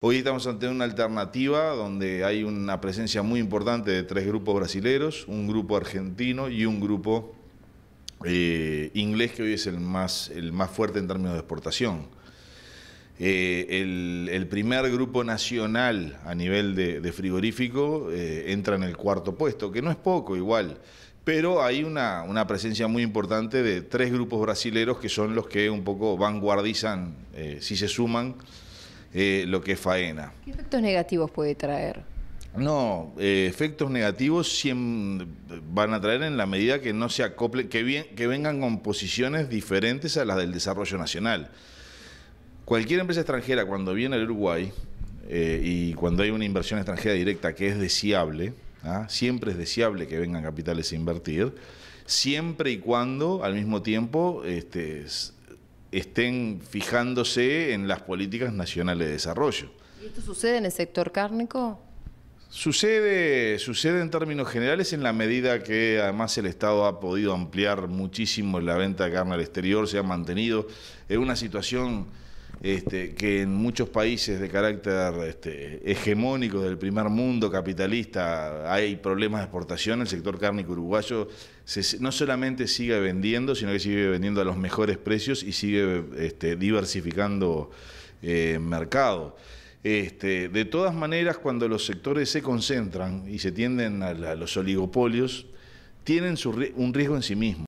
Hoy estamos ante una alternativa donde hay una presencia muy importante de tres grupos brasileros, un grupo argentino y un grupo eh, inglés que hoy es el más, el más fuerte en términos de exportación. Eh, el, primer grupo nacional a nivel de, frigorífico eh, entra en el cuarto puesto, que no es poco igual, pero hay una, una, presencia muy importante de tres grupos brasileros que son los que un poco vanguardizan, si se suman, eh, lo que es faena. ¿Qué efectos negativos puede traer? No, eh, efectos negativos van a traer en la medida que no se acople, que, vengan con posiciones diferentes a las del desarrollo nacional. Cualquier empresa extranjera cuando viene al Uruguay eh, y cuando hay una inversión extranjera directa que es deseable, ¿ah? siempre es deseable que vengan capitales a invertir, siempre y cuando al mismo tiempo este, estén fijándose en las políticas nacionales de desarrollo. ¿Y esto sucede en el sector cárnico? Sucede, sucede en términos generales en la medida que además el Estado ha podido ampliar muchísimo la venta de carne al exterior, se ha mantenido en una situación este, que en muchos países de carácter este, hegemónico del primer mundo capitalista hay problemas de exportación, el sector cárnico uruguayo no solamente sigue vendiendo, sino que sigue vendiendo a los mejores precios y sigue este, diversificando eh, mercado. de todas maneras, cuando los sectores se concentran y se tienden a, los oligopolios, tienen un riesgo en sí mismo.